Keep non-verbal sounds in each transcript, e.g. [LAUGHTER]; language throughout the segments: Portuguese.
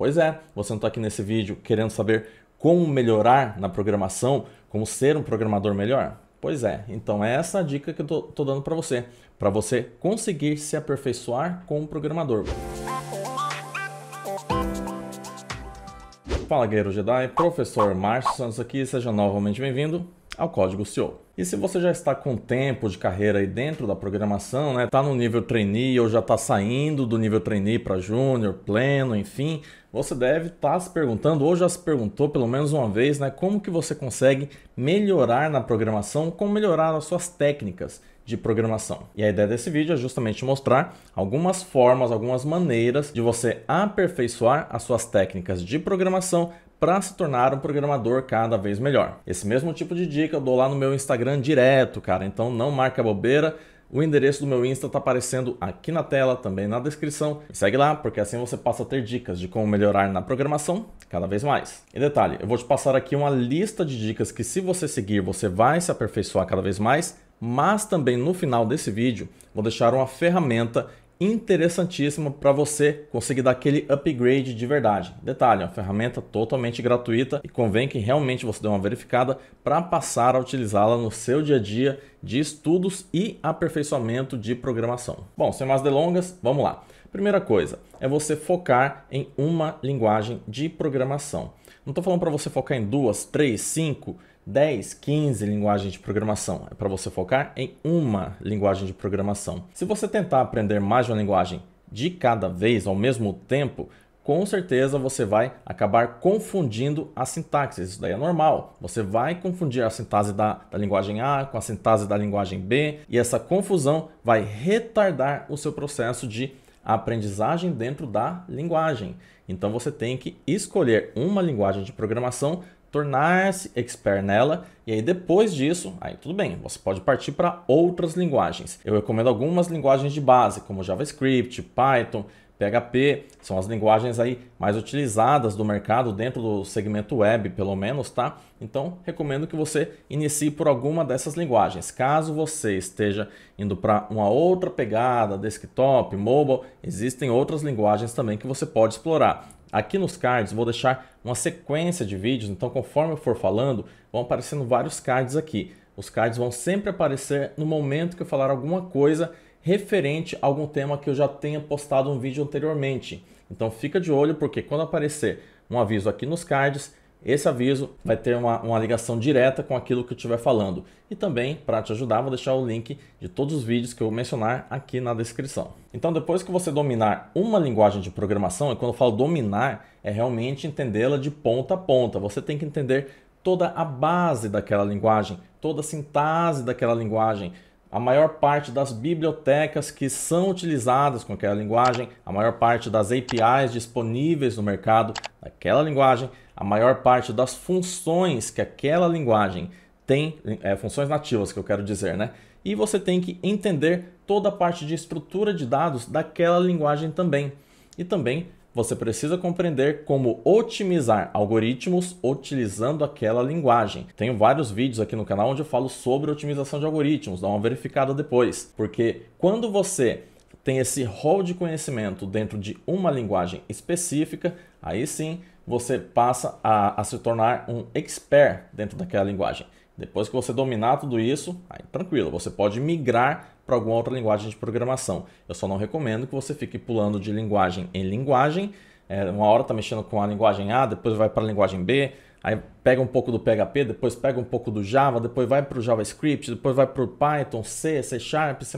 Pois é, você não está aqui nesse vídeo querendo saber como melhorar na programação, como ser um programador melhor? Pois é, então é essa a dica que eu estou dando para você, para você conseguir se aperfeiçoar como programador. Fala Guerreiro Jedi, professor Márcio Santos aqui, seja novamente bem-vindo ao código CEO. E se você já está com tempo de carreira aí dentro da programação, né, tá no nível trainee ou já está saindo do nível trainee para júnior, pleno, enfim, você deve estar tá se perguntando ou já se perguntou pelo menos uma vez, né, como que você consegue melhorar na programação, como melhorar as suas técnicas de programação. E a ideia desse vídeo é justamente mostrar algumas formas, algumas maneiras de você aperfeiçoar as suas técnicas de programação para se tornar um programador cada vez melhor. Esse mesmo tipo de dica eu dou lá no meu Instagram direto, cara, então não marca bobeira. O endereço do meu Insta está aparecendo aqui na tela, também na descrição. Me segue lá, porque assim você passa a ter dicas de como melhorar na programação cada vez mais. E detalhe, eu vou te passar aqui uma lista de dicas que, se você seguir, você vai se aperfeiçoar cada vez mais mas também no final desse vídeo vou deixar uma ferramenta interessantíssima para você conseguir dar aquele upgrade de verdade. Detalhe, é uma ferramenta totalmente gratuita e convém que realmente você dê uma verificada para passar a utilizá-la no seu dia a dia de estudos e aperfeiçoamento de programação. Bom, sem mais delongas, vamos lá. Primeira coisa é você focar em uma linguagem de programação. Não estou falando para você focar em duas, três, cinco, 10, 15 linguagens de programação. É para você focar em uma linguagem de programação. Se você tentar aprender mais de uma linguagem de cada vez ao mesmo tempo, com certeza você vai acabar confundindo a sintaxe. Isso daí é normal. Você vai confundir a sintase da, da, linguagem A com a sintase da linguagem B, e essa confusão vai retardar o seu processo de aprendizagem dentro da linguagem. Então você tem que escolher uma linguagem de programação tornar-se expert nela, e aí depois disso, aí tudo bem, você pode partir para outras linguagens. Eu recomendo algumas linguagens de base, como JavaScript, Python, PHP, são as linguagens aí mais utilizadas do mercado dentro do segmento web, pelo menos, tá? Então, recomendo que você inicie por alguma dessas linguagens. Caso você esteja indo para uma outra pegada, desktop, mobile, existem outras linguagens também que você pode explorar. Aqui nos cards vou deixar uma sequência de vídeos, então conforme eu for falando, vão aparecendo vários cards aqui. Os cards vão sempre aparecer no momento que eu falar alguma coisa referente a algum tema que eu já tenha postado um vídeo anteriormente. Então fica de olho porque quando aparecer um aviso aqui nos cards, esse aviso vai ter uma, uma ligação direta com aquilo que eu estiver falando. E também, para te ajudar, vou deixar o link de todos os vídeos que eu vou mencionar aqui na descrição. Então, depois que você dominar uma linguagem de programação, e quando eu falo dominar, é realmente entendê-la de ponta a ponta. Você tem que entender toda a base daquela linguagem, toda a sintase daquela linguagem a maior parte das bibliotecas que são utilizadas com aquela linguagem, a maior parte das APIs disponíveis no mercado daquela linguagem, a maior parte das funções que aquela linguagem tem, é, funções nativas que eu quero dizer, né? E você tem que entender toda a parte de estrutura de dados daquela linguagem também. E também você precisa compreender como otimizar algoritmos utilizando aquela linguagem. Tenho vários vídeos aqui no canal onde eu falo sobre otimização de algoritmos, dá uma verificada depois, porque quando você tem esse rol de conhecimento dentro de uma linguagem específica, aí sim você passa a, a se tornar um expert dentro daquela linguagem. Depois que você dominar tudo isso, aí tranquilo, você pode migrar para alguma outra linguagem de programação. Eu só não recomendo que você fique pulando de linguagem em linguagem. É, uma hora está mexendo com a linguagem A, depois vai para a linguagem B, aí pega um pouco do PHP, depois pega um pouco do Java, depois vai para o JavaScript, depois vai para o Python, C, C Sharp, C++.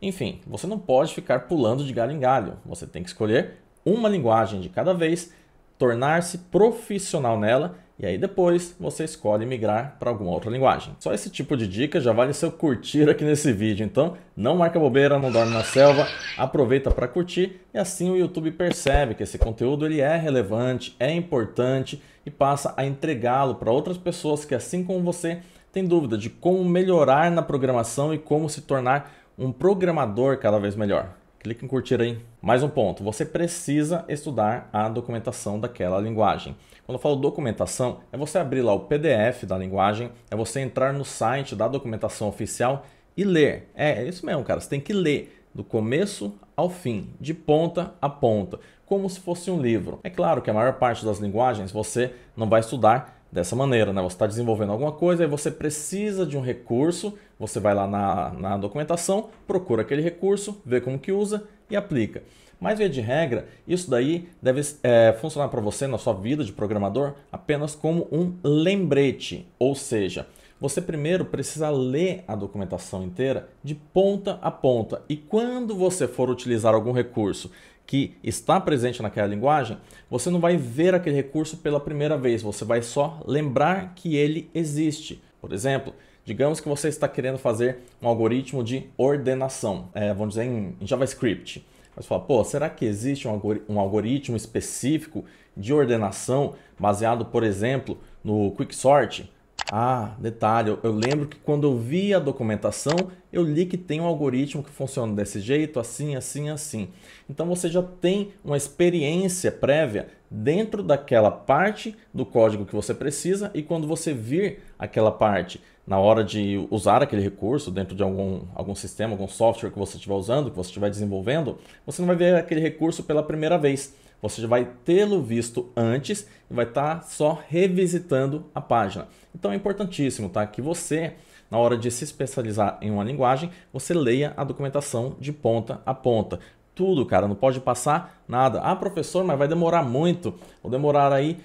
Enfim, você não pode ficar pulando de galho em galho. Você tem que escolher uma linguagem de cada vez, tornar-se profissional nela e aí depois você escolhe migrar para alguma outra linguagem. Só esse tipo de dica já vale seu curtir aqui nesse vídeo, então não marca bobeira, não dorme na selva, aproveita para curtir e assim o YouTube percebe que esse conteúdo ele é relevante, é importante e passa a entregá-lo para outras pessoas que assim como você tem dúvida de como melhorar na programação e como se tornar um programador cada vez melhor. Clique em curtir aí. Mais um ponto, você precisa estudar a documentação daquela linguagem. Quando eu falo documentação, é você abrir lá o PDF da linguagem, é você entrar no site da documentação oficial e ler. É, é isso mesmo, cara, você tem que ler do começo ao fim, de ponta a ponta, como se fosse um livro. É claro que a maior parte das linguagens você não vai estudar dessa maneira, né? Você está desenvolvendo alguma coisa e você precisa de um recurso você vai lá na, na documentação, procura aquele recurso, vê como que usa e aplica. Mas, via de regra, isso daí deve é, funcionar para você na sua vida de programador apenas como um lembrete. Ou seja, você primeiro precisa ler a documentação inteira de ponta a ponta. E quando você for utilizar algum recurso que está presente naquela linguagem, você não vai ver aquele recurso pela primeira vez, você vai só lembrar que ele existe. Por exemplo, Digamos que você está querendo fazer um algoritmo de ordenação, é, vamos dizer em JavaScript. Mas fala, pô, será que existe um algoritmo específico de ordenação baseado, por exemplo, no Quicksort? Ah, detalhe, eu lembro que quando eu vi a documentação, eu li que tem um algoritmo que funciona desse jeito, assim, assim, assim. Então você já tem uma experiência prévia dentro daquela parte do código que você precisa e quando você vir aquela parte na hora de usar aquele recurso dentro de algum, algum sistema, algum software que você estiver usando, que você estiver desenvolvendo, você não vai ver aquele recurso pela primeira vez você já vai tê-lo visto antes e vai estar tá só revisitando a página. Então é importantíssimo tá? que você, na hora de se especializar em uma linguagem, você leia a documentação de ponta a ponta. Tudo, cara, não pode passar nada. Ah, professor, mas vai demorar muito. Vou demorar aí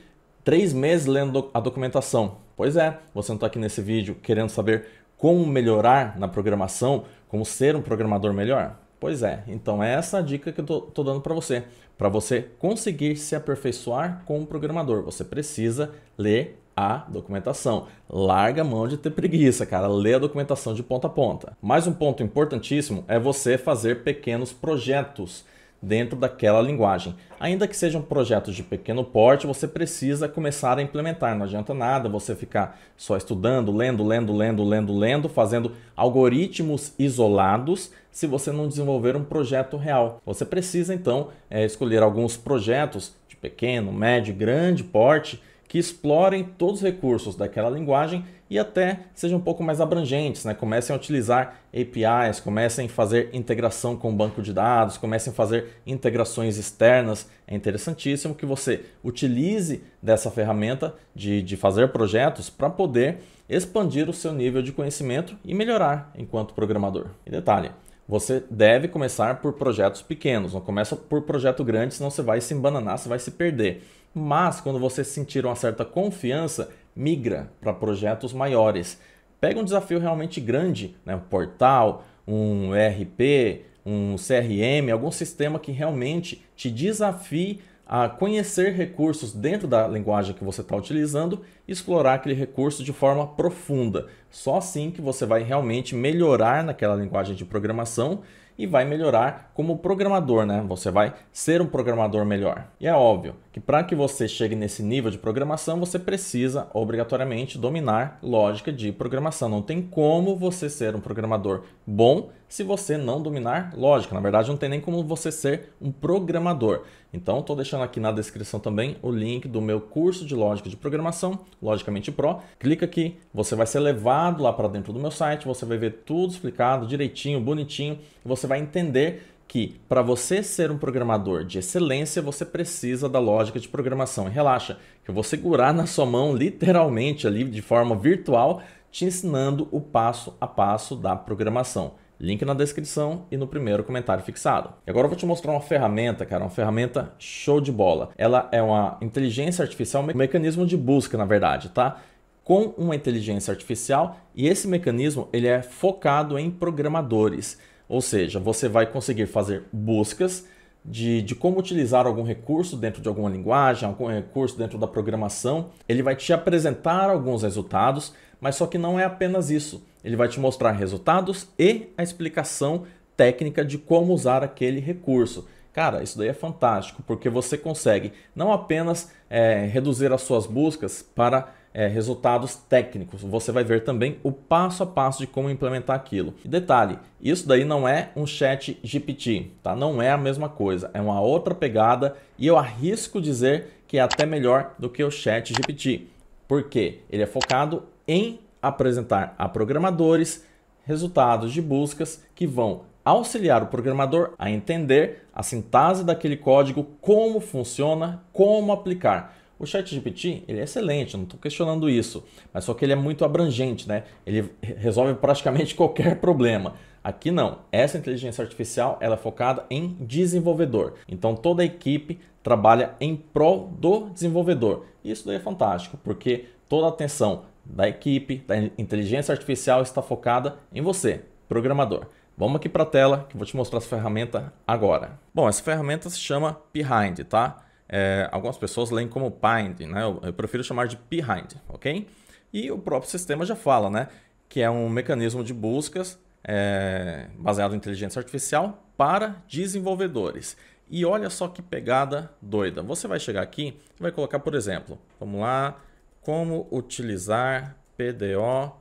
três meses lendo a documentação. Pois é, você não está aqui nesse vídeo querendo saber como melhorar na programação, como ser um programador melhor? Pois é, então é essa é a dica que eu estou dando para você. Para você conseguir se aperfeiçoar como programador, você precisa ler a documentação. Larga a mão de ter preguiça, cara. Lê a documentação de ponta a ponta. Mais um ponto importantíssimo é você fazer pequenos projetos dentro daquela linguagem. Ainda que sejam projetos de pequeno porte, você precisa começar a implementar. Não adianta nada você ficar só estudando, lendo, lendo, lendo, lendo, lendo, fazendo algoritmos isolados se você não desenvolver um projeto real. Você precisa então eh, escolher alguns projetos de pequeno, médio, grande porte que explorem todos os recursos daquela linguagem e até sejam um pouco mais abrangentes, né? comecem a utilizar APIs, comecem a fazer integração com banco de dados, comecem a fazer integrações externas. É interessantíssimo que você utilize dessa ferramenta de, de fazer projetos para poder expandir o seu nível de conhecimento e melhorar enquanto programador. E detalhe, você deve começar por projetos pequenos, não começa por projeto grande, senão você vai se embananar, você vai se perder. Mas quando você sentir uma certa confiança, migra para projetos maiores. Pega um desafio realmente grande, né? um portal, um ERP, um CRM, algum sistema que realmente te desafie a conhecer recursos dentro da linguagem que você está utilizando e explorar aquele recurso de forma profunda. Só assim que você vai realmente melhorar naquela linguagem de programação e vai melhorar como programador, né? Você vai ser um programador melhor. E é óbvio, que para que você chegue nesse nível de programação, você precisa obrigatoriamente dominar lógica de programação. Não tem como você ser um programador bom se você não dominar lógica. Na verdade, não tem nem como você ser um programador. Então, estou deixando aqui na descrição também o link do meu curso de lógica de programação, Logicamente Pro. Clica aqui, você vai ser levado lá para dentro do meu site, você vai ver tudo explicado direitinho, bonitinho, você vai entender que para você ser um programador de excelência, você precisa da lógica de programação. E relaxa, que eu vou segurar na sua mão literalmente ali de forma virtual, te ensinando o passo a passo da programação. Link na descrição e no primeiro comentário fixado. E agora eu vou te mostrar uma ferramenta, cara, uma ferramenta show de bola. Ela é uma inteligência artificial, um mecanismo de busca, na verdade, tá? Com uma inteligência artificial e esse mecanismo ele é focado em programadores. Ou seja, você vai conseguir fazer buscas de, de, como utilizar algum recurso dentro de alguma linguagem, algum recurso dentro da programação. Ele vai te apresentar alguns resultados, mas só que não é apenas isso. Ele vai te mostrar resultados e a explicação técnica de como usar aquele recurso. Cara, isso daí é fantástico, porque você consegue não apenas é, reduzir as suas buscas para é, resultados técnicos. Você vai ver também o passo a passo de como implementar aquilo. E detalhe, isso daí não é um chat GPT, tá? Não é a mesma coisa, é uma outra pegada e eu arrisco dizer que é até melhor do que o chat GPT, porque ele é focado em apresentar a programadores resultados de buscas que vão auxiliar o programador a entender a sintase daquele código, como funciona, como aplicar. O ChatGPT ele é excelente, não estou questionando isso, mas só que ele é muito abrangente, né? Ele resolve praticamente [LAUGHS] qualquer problema. Aqui não. Essa inteligência artificial ela é focada em desenvolvedor. Então toda a equipe trabalha em prol do desenvolvedor. Isso daí é fantástico, porque toda a atenção da equipe, da inteligência artificial está focada em você, programador. Vamos aqui para a tela que eu vou te mostrar essa ferramenta agora. Bom, essa ferramenta se chama Behind, tá? é, algumas pessoas leem como Pind, né? Eu, eu prefiro chamar de Behind, ok? E o próprio sistema já fala, né? Que é um mecanismo de buscas é, baseado em inteligência artificial para desenvolvedores. E olha só que pegada doida. Você vai chegar aqui e vai colocar, por exemplo, vamos lá, como utilizar PDO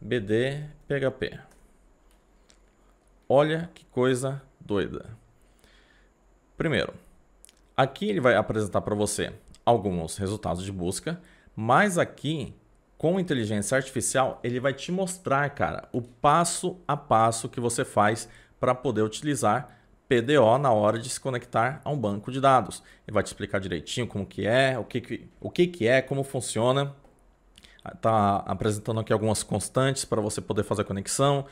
BD PHP. Olha que coisa doida. Primeiro, Aqui ele vai apresentar para você alguns resultados de busca, mas aqui com inteligência artificial ele vai te mostrar, cara, o passo a passo que você faz para poder utilizar PDO na hora de se conectar a um banco de dados. Ele vai te explicar direitinho como que é, o que, que, o que, que é, como funciona. Tá apresentando aqui algumas constantes para você poder fazer a conexão.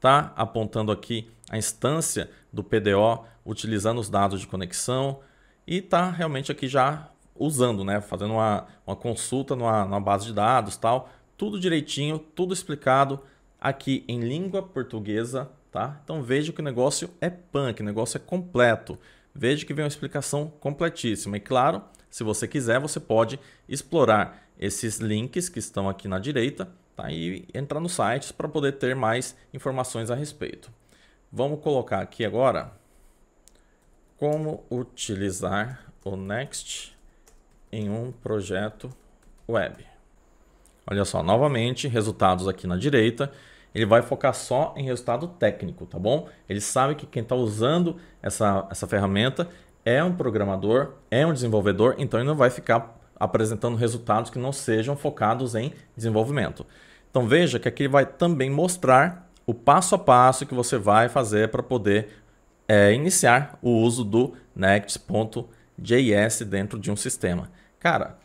Tá apontando aqui a instância do PDO utilizando os dados de conexão e está realmente aqui já usando, né? Fazendo uma, uma consulta numa, numa base de dados tal. Tudo direitinho, tudo explicado aqui em língua portuguesa, tá? Então veja que o negócio é punk, o negócio é completo. Veja que vem uma explicação completíssima. E claro, se você quiser, você pode explorar esses links que estão aqui na direita tá? e entrar nos sites para poder ter mais informações a respeito. Vamos colocar aqui agora como utilizar o Next em um projeto web. Olha só, novamente, resultados aqui na direita. Ele vai focar só em resultado técnico, tá bom? Ele sabe que quem está usando essa, essa ferramenta é um programador, é um desenvolvedor, então ele não vai ficar apresentando resultados que não sejam focados em desenvolvimento. Então veja que aqui ele vai também mostrar o passo a passo que você vai fazer para poder é, iniciar o uso do Next.js dentro de um sistema. Cara,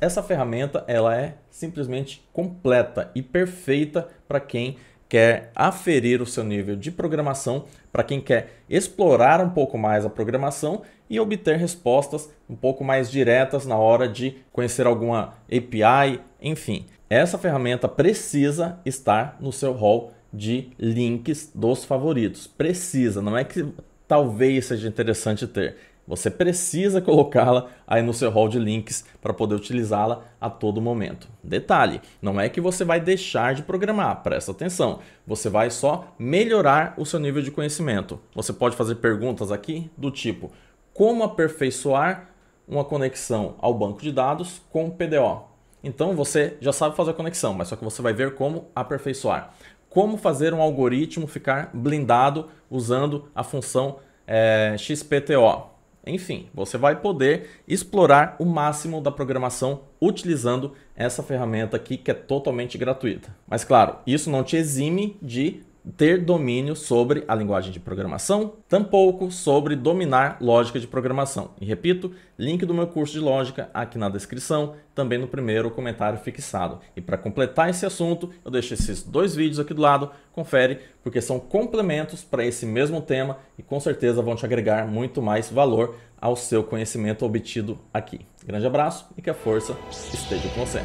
essa ferramenta ela é simplesmente completa e perfeita para quem quer aferir o seu nível de programação, para quem quer explorar um pouco mais a programação e obter respostas um pouco mais diretas na hora de conhecer alguma API, enfim. Essa ferramenta precisa estar no seu hall de links dos favoritos. Precisa, não é que talvez seja interessante ter. Você precisa colocá-la aí no seu hall de links para poder utilizá-la a todo momento. Detalhe, não é que você vai deixar de programar, presta atenção. Você vai só melhorar o seu nível de conhecimento. Você pode fazer perguntas aqui do tipo: como aperfeiçoar uma conexão ao banco de dados com PDO? Então você já sabe fazer a conexão, mas só que você vai ver como aperfeiçoar como fazer um algoritmo ficar blindado usando a função é, eh, XPTO. Enfim, você vai poder explorar o máximo da programação utilizando essa ferramenta aqui que é totalmente gratuita. Mas claro, isso não te exime de ter domínio sobre a linguagem de programação, tampouco sobre dominar lógica de programação. E repito, link do meu curso de lógica aqui na descrição, também no primeiro comentário fixado. E para completar esse assunto, eu deixo esses dois vídeos aqui do lado, confere, porque são complementos para esse mesmo tema e com certeza vão te agregar muito mais valor ao seu conhecimento obtido aqui. Grande abraço e que a força esteja com você.